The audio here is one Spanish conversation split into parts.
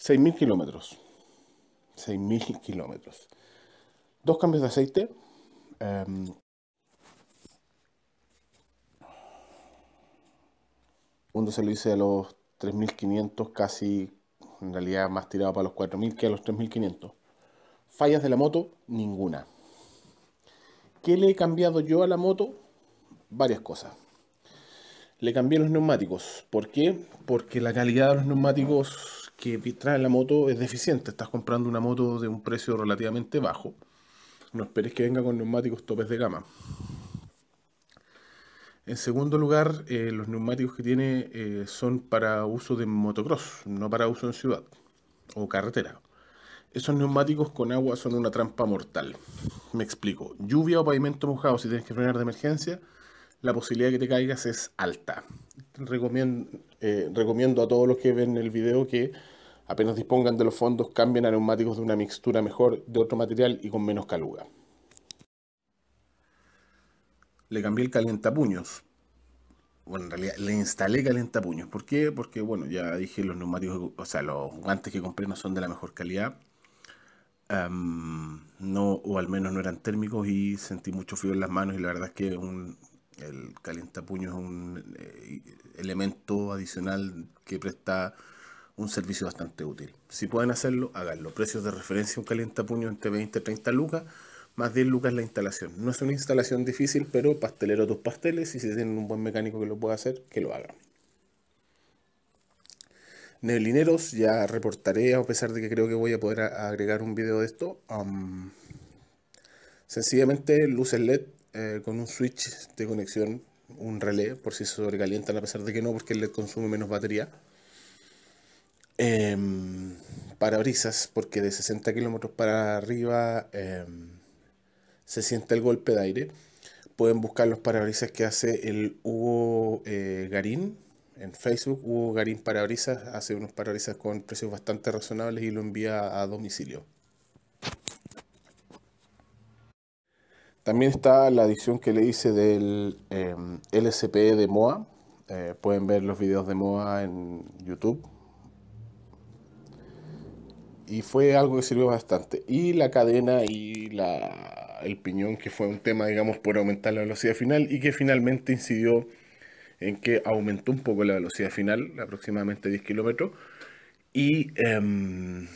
6.000 kilómetros. 6.000 kilómetros. Dos cambios de aceite. uno se lo hice a los 3.500, casi en realidad más tirado para los 4.000 que a los 3.500. Fallas de la moto, ninguna. ¿Qué le he cambiado yo a la moto? Varias cosas. Le cambié los neumáticos. ¿Por qué? Porque la calidad de los neumáticos que en la moto es deficiente. Estás comprando una moto de un precio relativamente bajo. No esperes que venga con neumáticos topes de gama. En segundo lugar, eh, los neumáticos que tiene eh, son para uso de motocross, no para uso en ciudad o carretera. Esos neumáticos con agua son una trampa mortal. Me explico. Lluvia o pavimento mojado, si tienes que frenar de emergencia, la posibilidad de que te caigas es alta. Eh, recomiendo, a todos los que ven el video que apenas dispongan de los fondos, cambien a neumáticos de una mixtura mejor, de otro material y con menos caluga. Le cambié el calentapuños. Bueno, en realidad le instalé calentapuños. ¿Por qué? Porque, bueno, ya dije, los neumáticos, o sea, los guantes que compré no son de la mejor calidad. no, o al menos no eran térmicos y sentí mucho frío en las manos y la verdad es que un, el calientapuño es un eh, elemento adicional que presta un servicio bastante útil. Si pueden hacerlo, háganlo. Precios de referencia, un calientapuño entre 20 y 30 lucas, más 10 lucas la instalación. No es una instalación difícil, pero pastelero tus pasteles, y si tienen un buen mecánico que lo pueda hacer, que lo hagan. Neblineros, ya reportaré, a pesar de que creo que voy a poder agregar un video de esto. sencillamente luces LED eh, con un switch de conexión, un relé, por si se sobrecalientan, a pesar de que no, porque le consume menos batería. Em, parabrisas, porque de 60 kilómetros para arriba em, se siente el golpe de aire. Pueden buscar los parabrisas que hace el Hugo eh, Garín en Facebook. Hugo Garín Parabrisas hace unos parabrisas con precios bastante razonables y lo envía a domicilio. También está la edición que le hice del eh, em, LSP de MOA. Eh, pueden ver los videos de MOA en YouTube. Y fue algo que sirvió bastante. Y la cadena y la, el piñón, que fue un tema, digamos, por aumentar la velocidad final y que finalmente incidió en que aumentó un poco la velocidad final, aproximadamente 10 kilómetros. Y. Em,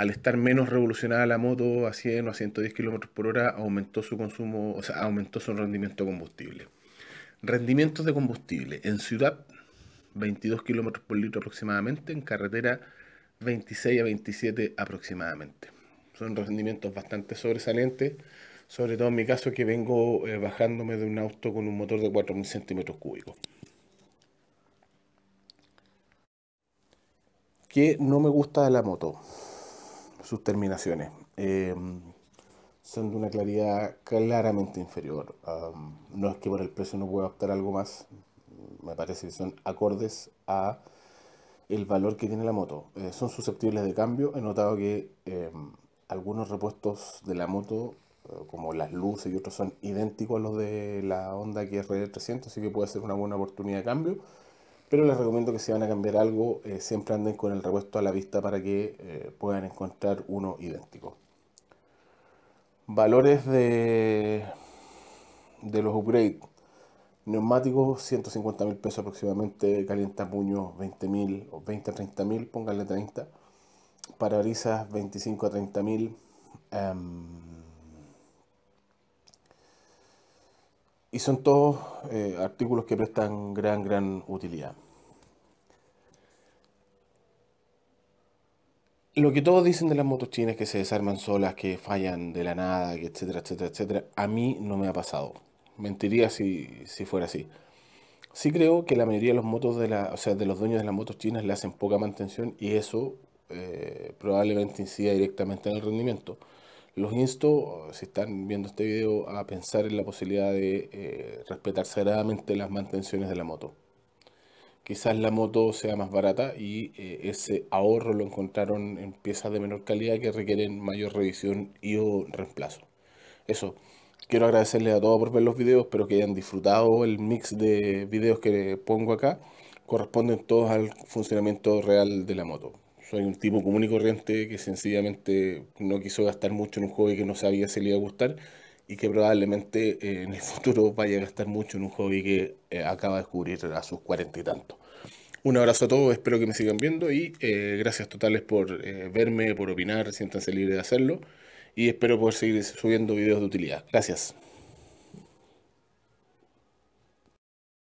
al estar menos revolucionada la moto a 100 o a 110 km por hora, aumentó su consumo, o sea, aumentó su rendimiento combustible. Rendimientos de combustible en ciudad, 22 km por litro aproximadamente, en carretera, 26 a 27 aproximadamente. Son rendimientos bastante sobresalientes, sobre todo en mi caso que vengo eh, bajándome de un auto con un motor de 4.000 centímetros cúbicos. ¿Qué no me gusta de la moto? sus terminaciones. Em, son de una claridad claramente inferior. no es que por el precio no pueda optar algo más. Me parece que son acordes a el valor que tiene la moto. Eh, son susceptibles de cambio. He notado que em, algunos repuestos de la moto, eh, como las luces y otros, son idénticos a los de la Honda XR300, así que puede ser una buena oportunidad de cambio. Pero les recomiendo que si van a cambiar algo, eh, siempre anden con el repuesto a la vista para que eh, puedan encontrar uno idéntico. Valores de, de los upgrades. Neumáticos, 150 mil pesos aproximadamente. puño 20 mil o 20 a 30 mil, pónganle 30. Parabrisas, 25 a 30 mil. Em, Y son todos eh, artículos que prestan gran, gran utilidad. Lo que todos dicen de las motos chinas que se desarman solas, que fallan de la nada, que etcétera, etcétera, etcétera, a mí no me ha pasado. Mentiría si, fuera así. Sí creo que la mayoría de los motos de la, o sea, de los dueños de las motos chinas le hacen poca mantención y eso eh, probablemente incida directamente en el rendimiento. Los insto, eh, si están viendo este video, a pensar en la posibilidad de eh, respetar sagradamente las mantenciones de la moto. Quizás la moto sea más barata y eh, ese ahorro lo encontraron en piezas de menor calidad que requieren mayor revisión y reemplazo. Eso, quiero agradecerles a todos por ver los videos, espero que hayan disfrutado el mix de videos que pongo acá. Corresponden todos al funcionamiento real de la moto soy un tipo común y corriente que sencillamente no quiso gastar mucho en un hobby que no sabía si le iba a gustar y que probablemente eh, en el futuro vaya a gastar mucho en un hobby que eh, acaba de descubrir a sus cuarenta y tantos. Un abrazo a todos, espero que me sigan viendo y eh, gracias totales por verme, por opinar, siéntanse libres de hacerlo y espero poder seguir subiendo videos de utilidad. Gracias.